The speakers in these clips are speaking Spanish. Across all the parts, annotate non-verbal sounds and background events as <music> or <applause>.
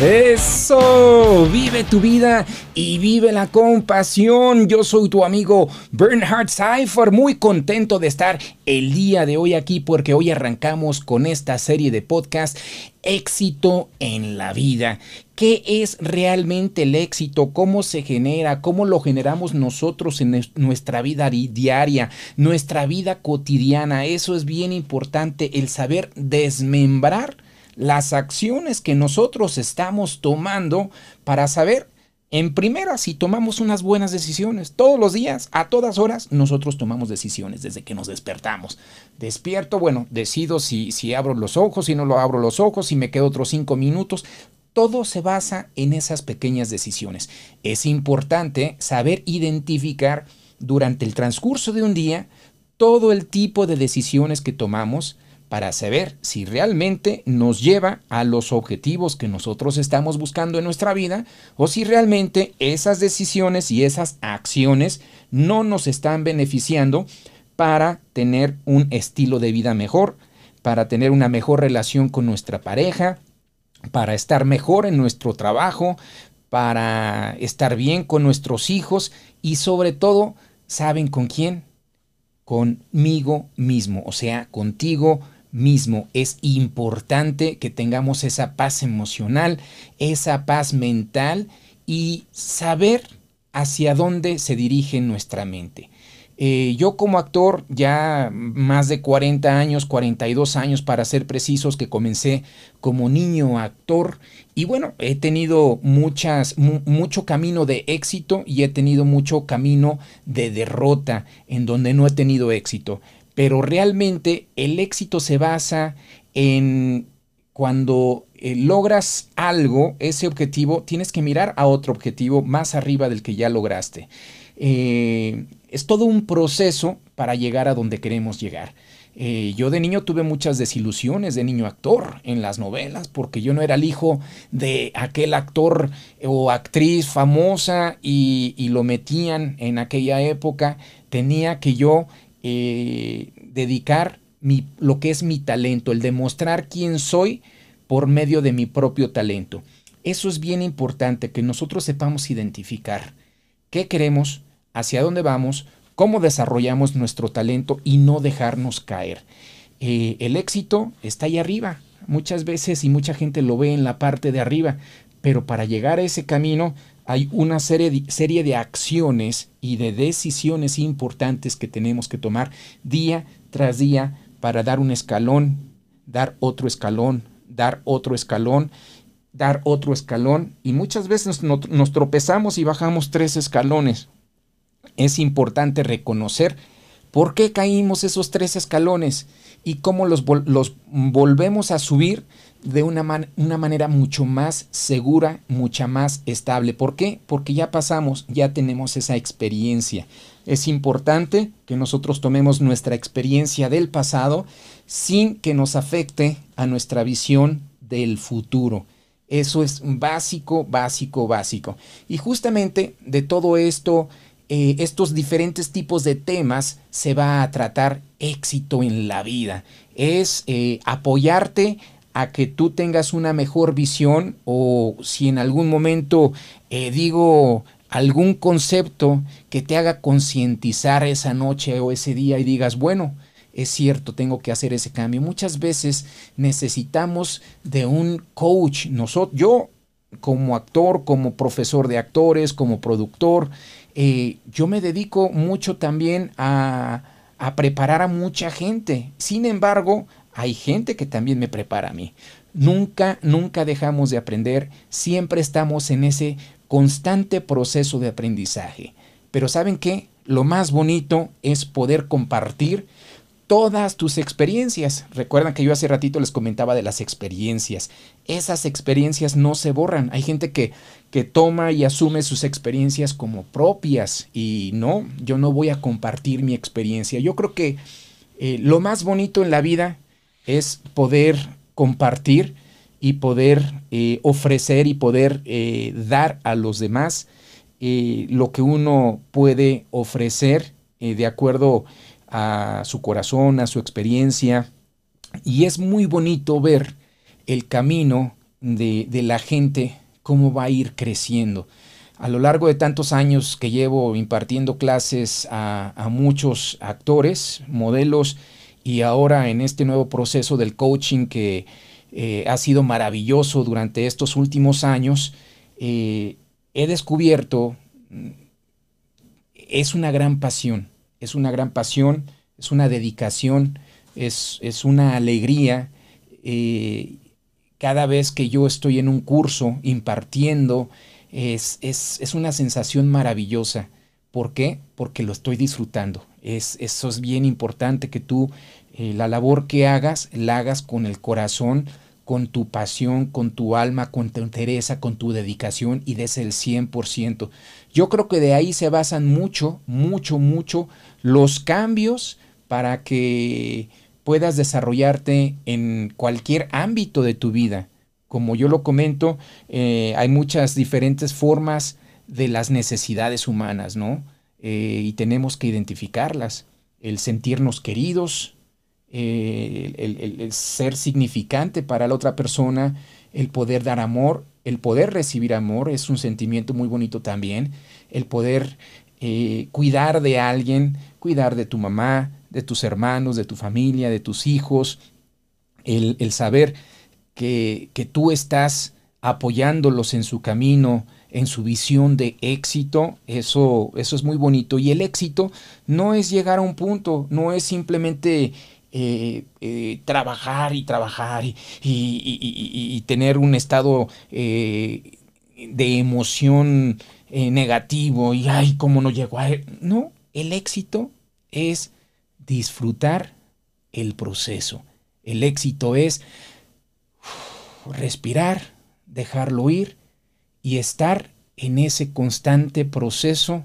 Eso, vive tu vida y vive la compasión. Yo soy tu amigo Bernhard Seifer, muy contento de estar el día de hoy aquí porque hoy arrancamos con esta serie de podcast Éxito en la vida. ¿Qué es realmente el éxito? ¿Cómo se genera? ¿Cómo lo generamos nosotros en nuestra vida diaria, nuestra vida cotidiana? Eso es bien importante, el saber desmembrar las acciones que nosotros estamos tomando para saber, en primera, si tomamos unas buenas decisiones. Todos los días, a todas horas, nosotros tomamos decisiones desde que nos despertamos. Despierto, bueno, decido si, si abro los ojos, si no lo abro los ojos, si me quedo otros cinco minutos. Todo se basa en esas pequeñas decisiones. Es importante saber identificar durante el transcurso de un día todo el tipo de decisiones que tomamos para saber si realmente nos lleva a los objetivos que nosotros estamos buscando en nuestra vida o si realmente esas decisiones y esas acciones no nos están beneficiando para tener un estilo de vida mejor, para tener una mejor relación con nuestra pareja, para estar mejor en nuestro trabajo, para estar bien con nuestros hijos y sobre todo, ¿saben con quién? Conmigo mismo, o sea, contigo mismo. Es importante que tengamos esa paz emocional, esa paz mental y saber hacia dónde se dirige nuestra mente. Eh, yo como actor, ya más de 40 años, 42 años para ser precisos, que comencé como niño actor y bueno, he tenido muchas, mucho camino de éxito y he tenido mucho camino de derrota en donde no he tenido éxito pero realmente el éxito se basa en cuando eh, logras algo, ese objetivo, tienes que mirar a otro objetivo más arriba del que ya lograste. Eh, es todo un proceso para llegar a donde queremos llegar. Eh, yo de niño tuve muchas desilusiones de niño actor en las novelas, porque yo no era el hijo de aquel actor o actriz famosa y lo metían en aquella época. Tenía que yo eh, dedicar mi, lo que es mi talento, el demostrar quién soy por medio de mi propio talento. Eso es bien importante, que nosotros sepamos identificar qué queremos, hacia dónde vamos, cómo desarrollamos nuestro talento y no dejarnos caer. Eh, el éxito está ahí arriba, muchas veces y mucha gente lo ve en la parte de arriba, pero para llegar a ese camino hay una serie de, acciones y de decisiones importantes que tenemos que tomar día tras día para dar un escalón, dar otro escalón, dar otro escalón, dar otro escalón. Y muchas veces nos, tropezamos y bajamos tres escalones. Es importante reconocer por qué caímos esos tres escalones y cómo los, los volvemos a subir de una, una manera mucho más segura, mucha más estable. ¿Por qué? Porque ya pasamos, ya tenemos esa experiencia. Es importante que nosotros tomemos nuestra experiencia del pasado sin que nos afecte a nuestra visión del futuro. Eso es básico, básico, básico. Y justamente de todo esto, eh, estos diferentes tipos de temas, se va a tratar éxito en la vida. Es eh, apoyarte a que tú tengas una mejor visión o si en algún momento eh, digo algún concepto que te haga concientizar esa noche o ese día y digas, bueno, es cierto, tengo que hacer ese cambio. Muchas veces necesitamos de un coach. Nosotros, yo como actor, como profesor de actores, como productor, eh, yo me dedico mucho también a, a preparar a mucha gente. Sin embargo, hay gente que también me prepara a mí. Nunca, nunca dejamos de aprender, siempre estamos en ese constante proceso de aprendizaje. Pero ¿saben qué? Lo más bonito es poder compartir todas tus experiencias. Recuerdan que yo hace ratito les comentaba de las experiencias. Esas experiencias no se borran. Hay gente que, que toma y asume sus experiencias como propias y no, yo no voy a compartir mi experiencia. Yo creo que eh, lo más bonito en la vida es poder compartir y poder eh, ofrecer y poder eh, dar a los demás eh, lo que uno puede ofrecer de acuerdo a su corazón, a su experiencia. Y es muy bonito ver el camino de, la gente, cómo va a ir creciendo. A lo largo de tantos años que llevo impartiendo clases a, a muchos actores, modelos, y ahora en este nuevo proceso del coaching que eh, ha sido maravilloso durante estos últimos años, eh, he descubierto, mm, es una gran pasión, es una gran pasión, es una dedicación, es, una alegría. Eh, cada vez que yo estoy en un curso impartiendo, es, es una sensación maravillosa. ¿Por qué? Porque lo estoy disfrutando es, eso es bien importante que tú eh, la labor que hagas, la hagas con el corazón, con tu pasión, con tu alma, con tu interés, con tu dedicación y des el 100%. Yo creo que de ahí se basan mucho, mucho, mucho los cambios para que puedas desarrollarte en cualquier ámbito de tu vida. Como yo lo comento, eh, hay muchas diferentes formas de las necesidades humanas, ¿no? Eh, y tenemos que identificarlas. El sentirnos queridos, el, ser significante para la otra persona, el poder dar amor, el poder recibir amor es un sentimiento muy bonito también, el poder eh, cuidar de alguien, cuidar de tu mamá, de tus hermanos, de tu familia, de tus hijos, el, saber que tú estás apoyándolos en su camino, en su visión de éxito, eso, eso es muy bonito. Y el éxito no es llegar a un punto, no es simplemente eh, eh, trabajar y trabajar y, tener un estado eh, de emoción negativo y ay, cómo no llegó a él. E-". No, el éxito es disfrutar el proceso. El éxito es respirar, dejarlo ir y estar en ese constante proceso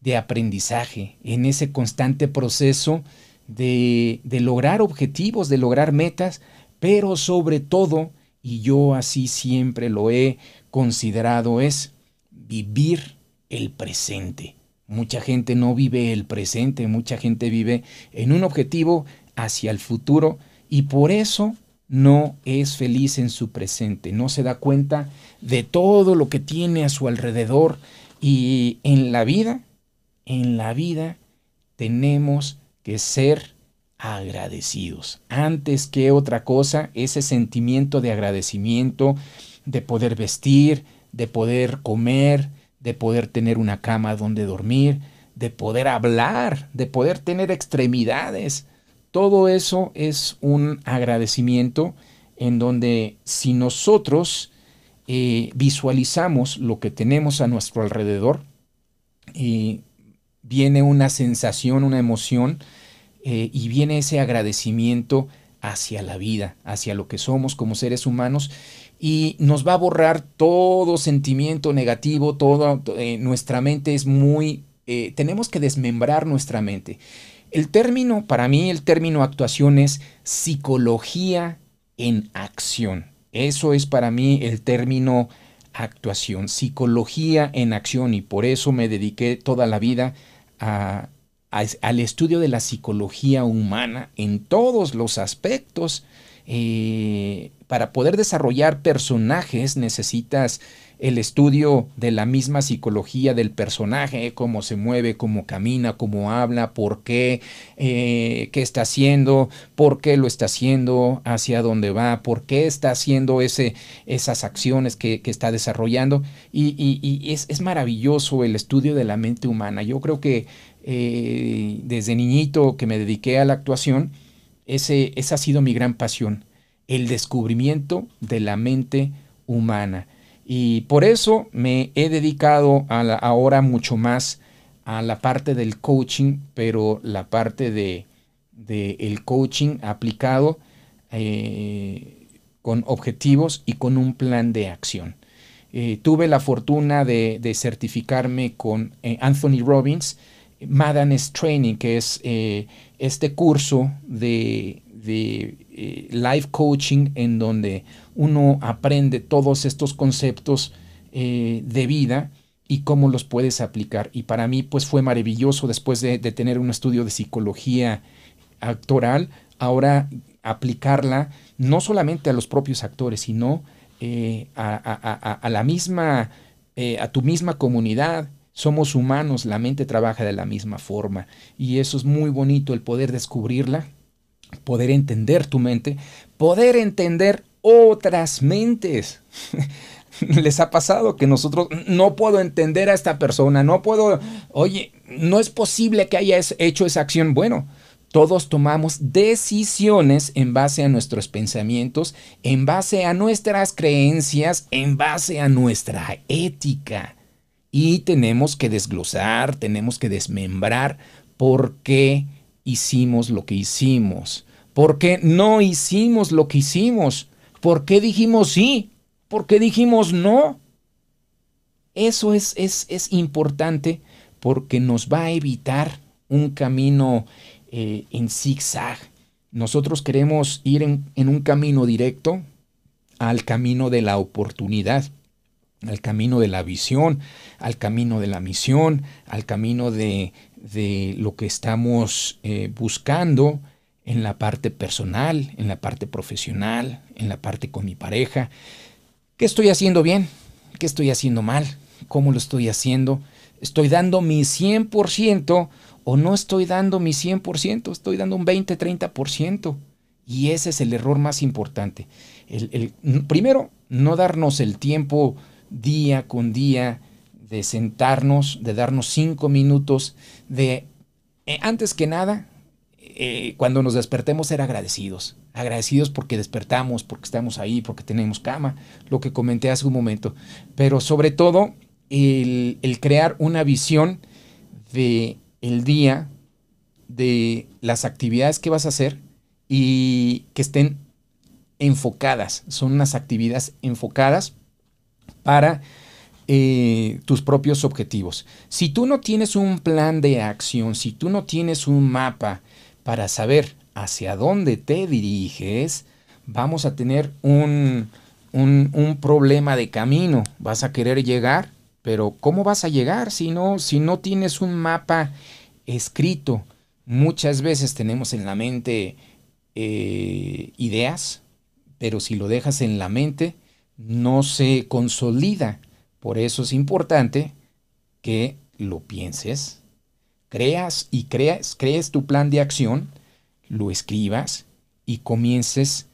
de aprendizaje, en ese constante proceso de, de, lograr objetivos, de lograr metas, pero sobre todo, y yo así siempre lo he considerado, es vivir el presente. Mucha gente no vive el presente, mucha gente vive en un objetivo hacia el futuro y por eso no es feliz en su presente, no se da cuenta de todo lo que tiene a su alrededor y en la vida, en la vida tenemos que ser agradecidos. Antes que otra cosa, ese sentimiento de agradecimiento, de poder vestir, de poder comer, de poder tener una cama donde dormir, de poder hablar, de poder tener extremidades, todo eso es un agradecimiento en donde si nosotros eh, visualizamos lo que tenemos a nuestro alrededor, y eh, viene una sensación, una emoción, eh, y viene ese agradecimiento hacia la vida, hacia lo que somos como seres humanos, y nos va a borrar todo sentimiento negativo, nuestra mente es muy... tenemos que desmembrar nuestra mente el término, para mí, el término actuación es psicología en acción. Eso es para mí el término actuación, psicología en acción y por eso me dediqué toda la vida al estudio de la psicología humana en todos los aspectos. Eh, para poder desarrollar personajes necesitas el estudio de la misma psicología del personaje, cómo se mueve, cómo camina, cómo habla, por qué, eh, qué está haciendo, por qué lo está haciendo, hacia dónde va, por qué está haciendo ese, esas acciones que, está desarrollando. Y, es, maravilloso el estudio de la mente humana. Yo creo que eh, desde niñito que me dediqué a la actuación, ese, esa ha sido mi gran pasión, el descubrimiento de la mente humana. Y por eso me he dedicado a ahora mucho más a la parte del coaching, pero la parte de, el coaching aplicado eh, con objetivos y con un plan de acción. Eh, tuve la fortuna de, certificarme con eh, Anthony Robbins, Madness Training, que es este curso de de eh, life coaching en donde uno aprende todos estos conceptos eh, de vida y cómo los puedes aplicar. Y para mí pues fue maravilloso después de, tener un estudio de psicología actoral, ahora aplicarla no solamente a los propios actores, sino eh, a, a, a, la misma, a tu misma comunidad, somos humanos, la mente trabaja de la misma forma y eso es muy bonito, el poder descubrirla poder entender tu mente, poder entender otras mentes. <laughs> les ha pasado que nosotros no puedo entender a esta persona, no puedo, oye, no es posible que hayas hecho esa acción. Bueno, todos tomamos decisiones en base a nuestros pensamientos, en base a nuestras creencias, en base a nuestra ética. Y tenemos que desglosar, tenemos que desmembrar por qué hicimos lo que hicimos? ¿Por qué no hicimos lo que hicimos? ¿Por qué dijimos sí? ¿Por qué dijimos no? Eso es, es, es importante porque nos va a evitar un camino eh, en zigzag. Nosotros queremos ir en, en un camino directo al camino de la oportunidad, al camino de la visión, al camino de la misión, al camino de de lo que estamos eh, buscando en la parte personal, en la parte profesional, en la parte con mi pareja. ¿Qué estoy haciendo bien? ¿Qué estoy haciendo mal? ¿Cómo lo estoy haciendo? ¿Estoy dando mi 100% o no estoy dando mi 100%? Estoy dando un 20, 30%. Y ese es el error más importante. el, primero, no darnos el tiempo día con día de sentarnos, de darnos cinco minutos, de, eh, antes que nada, eh, cuando nos despertemos ser agradecidos, agradecidos porque despertamos, porque estamos ahí, porque tenemos cama, lo que comenté hace un momento, pero sobre todo el, el crear una visión de el día, de las actividades que vas a hacer y que estén enfocadas, son unas actividades enfocadas para eh, tus propios objetivos. Si tú no tienes un plan de acción, si tú no tienes un mapa para saber hacia dónde te diriges, vamos a tener un, problema de camino. Vas a querer llegar, pero ¿cómo vas a llegar si no, si no tienes un mapa escrito? Muchas veces tenemos en la mente eh, ideas, pero si lo dejas en la mente, no se consolida por eso es importante que lo pienses, creas y creas, crees tu plan de acción, lo escribas y comiences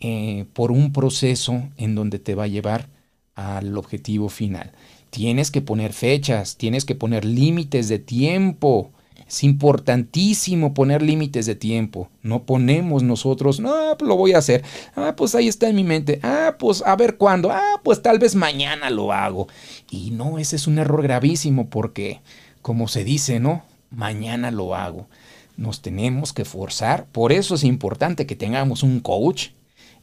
eh, por un proceso en donde te va a llevar al objetivo final. Tienes que poner fechas, tienes que poner límites de tiempo es importantísimo poner límites de tiempo. No ponemos nosotros, no, pues lo voy a hacer. Ah, pues ahí está en mi mente. Ah, pues a ver cuándo. Ah, pues tal vez mañana lo hago. Y no, ese es un error gravísimo porque, como se dice, ¿no? Mañana lo hago. Nos tenemos que forzar. Por eso es importante que tengamos un coach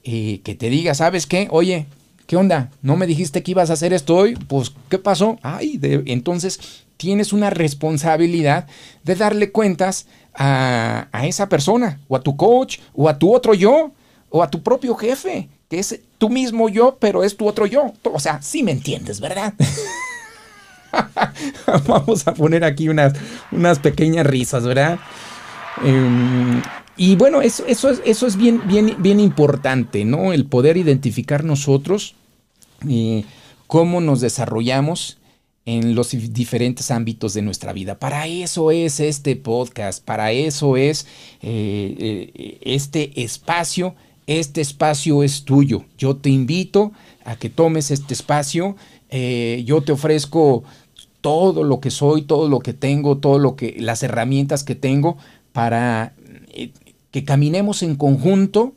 eh, que te diga, ¿sabes qué? Oye, ¿qué onda? ¿No me dijiste que ibas a hacer esto hoy? Pues, ¿qué pasó? Ay, de, entonces tienes una responsabilidad de darle cuentas a, esa persona, o a tu coach, o a tu otro yo, o a tu propio jefe, que es tu mismo yo, pero es tu otro yo. O sea, sí me entiendes, ¿verdad? <laughs> Vamos a poner aquí unas, pequeñas risas, ¿verdad? Em, y bueno, eso, es, bien, importante, ¿no? El poder identificar nosotros y eh, cómo nos desarrollamos en los diferentes ámbitos de nuestra vida. Para eso es este podcast, para eso es eh, eh, este espacio. Este espacio es tuyo. Yo te invito a que tomes este espacio. Eh, yo te ofrezco todo lo que soy, todo lo que tengo, todo lo que las herramientas que tengo para que caminemos en conjunto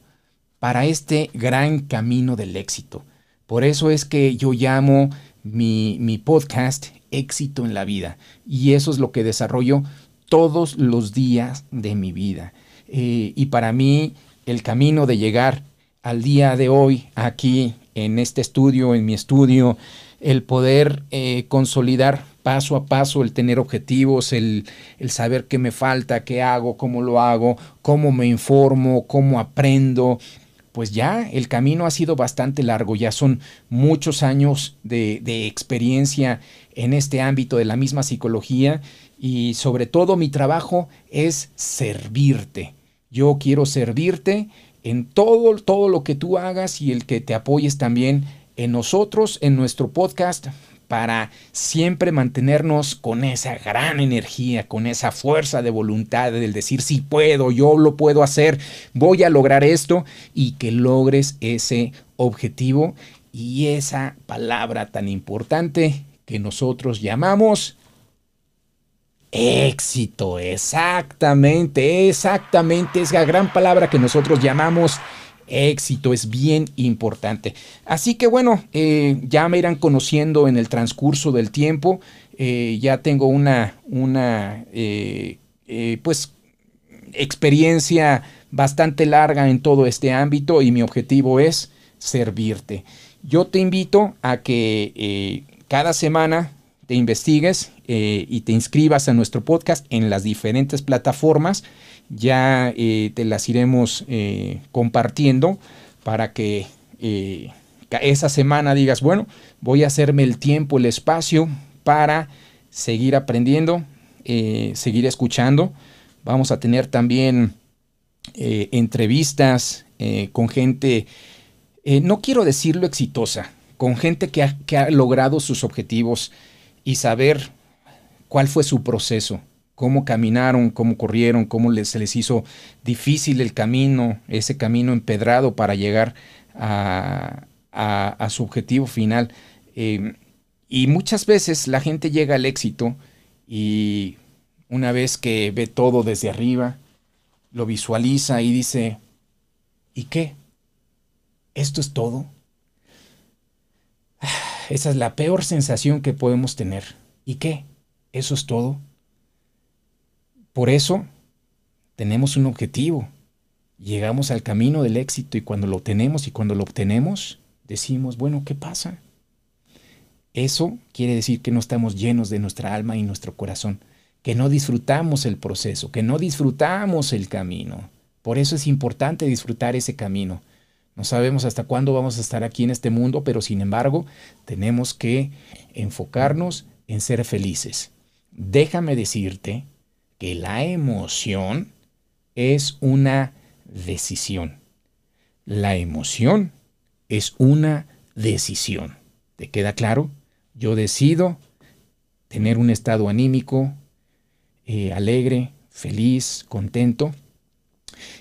para este gran camino del éxito. Por eso es que yo llamo mi, podcast Éxito en la Vida. Y eso es lo que desarrollo todos los días de mi vida. Eh, y para mí, el camino de llegar al día de hoy, aquí, en este estudio, en mi estudio, el poder eh, consolidar paso a paso, el tener objetivos, el, el, saber qué me falta, qué hago, cómo lo hago, cómo me informo, cómo aprendo, pues ya el camino ha sido bastante largo, ya son muchos años de, experiencia en este ámbito de la misma psicología y sobre todo mi trabajo es servirte. Yo quiero servirte en todo, todo lo que tú hagas y el que te apoyes también en nosotros, en nuestro podcast para siempre mantenernos con esa gran energía, con esa fuerza de voluntad del decir, sí puedo, yo lo puedo hacer, voy a lograr esto y que logres ese objetivo y esa palabra tan importante que nosotros llamamos éxito. Exactamente, exactamente, esa gran palabra que nosotros llamamos éxito, es bien importante. Así que bueno, eh, ya me irán conociendo en el transcurso del tiempo, eh, ya tengo una, una eh, pues, experiencia bastante larga en todo este ámbito y mi objetivo es servirte. Yo te invito a que cada semana te investigues y te inscribas a nuestro podcast en las diferentes plataformas ya eh, te las iremos eh, compartiendo para que eh, esa semana digas, bueno, voy a hacerme el tiempo, el espacio para seguir aprendiendo, seguir escuchando. Vamos a tener también entrevistas con gente, no quiero decirlo exitosa, con gente que ha logrado sus objetivos y saber cuál fue su proceso, cómo caminaron, cómo corrieron, cómo les, se les hizo difícil el camino, ese camino empedrado para llegar a, su objetivo final. Em, y muchas veces la gente llega al éxito y una vez que ve todo desde arriba, lo visualiza y dice, ¿y qué? ¿Esto es todo? Ah, esa es la peor sensación que podemos tener. ¿Y qué? ¿Eso es todo? Por eso, tenemos un objetivo. Llegamos al camino del éxito y cuando lo tenemos y cuando lo obtenemos, decimos, bueno, ¿qué pasa? Eso quiere decir que no estamos llenos de nuestra alma y nuestro corazón, que no disfrutamos el proceso, que no disfrutamos el camino. Por eso es importante disfrutar ese camino. No sabemos hasta cuándo vamos a estar aquí en este mundo, pero sin embargo tenemos que enfocarnos en ser felices. Déjame decirte la emoción es una decisión. La emoción es una decisión. ¿Te queda claro? Yo decido tener un estado anímico, eh, alegre, feliz, contento.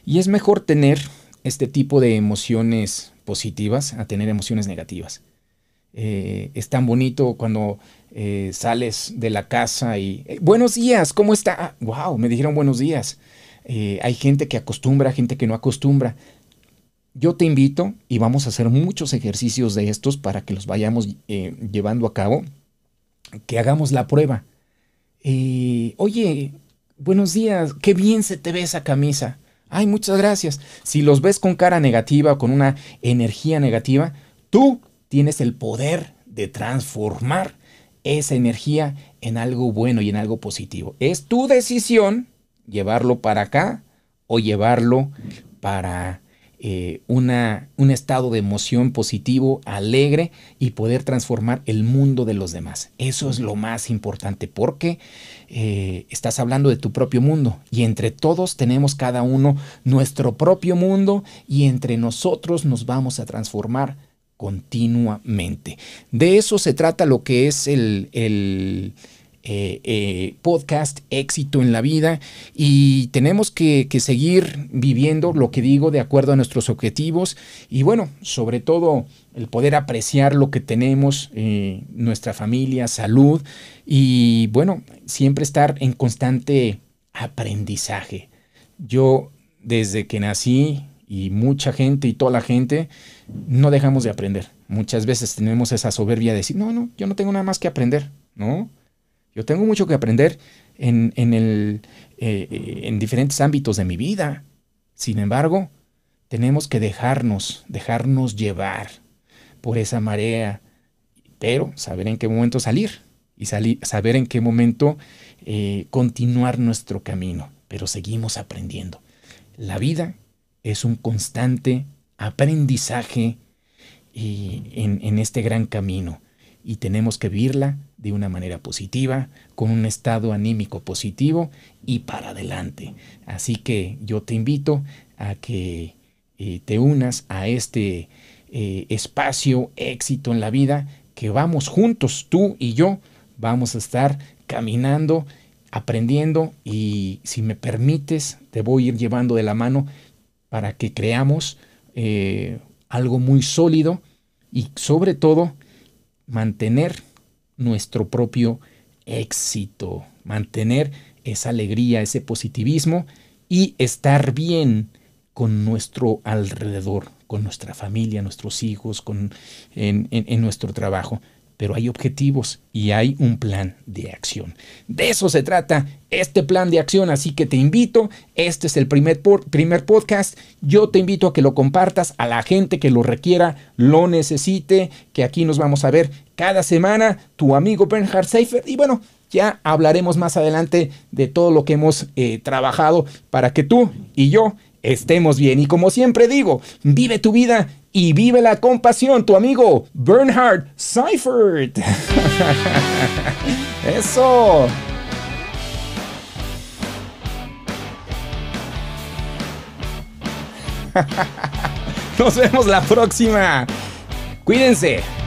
Y es mejor tener este tipo de emociones positivas a tener emociones negativas. Eh, es tan bonito cuando eh, sales de la casa y eh, buenos días, ¿cómo está? wow, ah, me dijeron buenos días. Eh, hay gente que acostumbra, gente que no acostumbra. Yo te invito y vamos a hacer muchos ejercicios de estos para que los vayamos llevando a cabo, que hagamos la prueba. oye, buenos días, qué bien se te ve esa camisa. Ay, muchas gracias. Si los ves con cara negativa, o con una energía negativa, tú tienes el poder de transformar esa energía en algo bueno y en algo positivo. Es tu decisión llevarlo para acá o llevarlo para eh, una, un estado de emoción positivo, alegre y poder transformar el mundo de los demás. Eso es lo más importante porque eh, estás hablando de tu propio mundo y entre todos tenemos cada uno nuestro propio mundo y entre nosotros nos vamos a transformar continuamente. De eso se trata lo que es el, eh, eh, podcast Éxito en la Vida y tenemos que, seguir viviendo lo que digo de acuerdo a nuestros objetivos y bueno, sobre todo el poder apreciar lo que tenemos, eh, nuestra familia, salud y bueno, siempre estar en constante aprendizaje. Yo desde que nací y mucha gente y toda la gente, no dejamos de aprender. Muchas veces tenemos esa soberbia de decir, no, no, yo no tengo nada más que aprender, ¿no? Yo tengo mucho que aprender en, el, eh, eh, en diferentes ámbitos de mi vida. Sin embargo, tenemos que dejarnos, dejarnos llevar por esa marea, pero saber en qué momento salir y saber en qué momento eh, continuar nuestro camino, pero seguimos aprendiendo. La vida es un constante aprendizaje eh, en, este gran camino y tenemos que vivirla de una manera positiva, con un estado anímico positivo y para adelante. Así que yo te invito a que eh, te unas a este eh, espacio éxito en la vida que vamos juntos, tú y yo, vamos a estar caminando, aprendiendo y si me permites, te voy a ir llevando de la mano para que creamos eh, algo muy sólido y sobre todo mantener nuestro propio éxito, mantener esa alegría, ese positivismo y estar bien con nuestro alrededor, con nuestra familia, nuestros hijos, con, en nuestro trabajo pero hay objetivos y hay un plan de acción. De eso se trata este plan de acción, así que te invito, este es el primer, primer podcast, yo te invito a que lo compartas a la gente que lo requiera, lo necesite, que aquí nos vamos a ver cada semana, tu amigo Bernhard Seifer, y bueno, ya hablaremos más adelante de todo lo que hemos eh, trabajado para que tú y yo estemos bien. Y como siempre digo, vive tu vida y vive la compasión, tu amigo Bernhard Seifert. <laughs> Eso. <laughs> Nos vemos la próxima. Cuídense.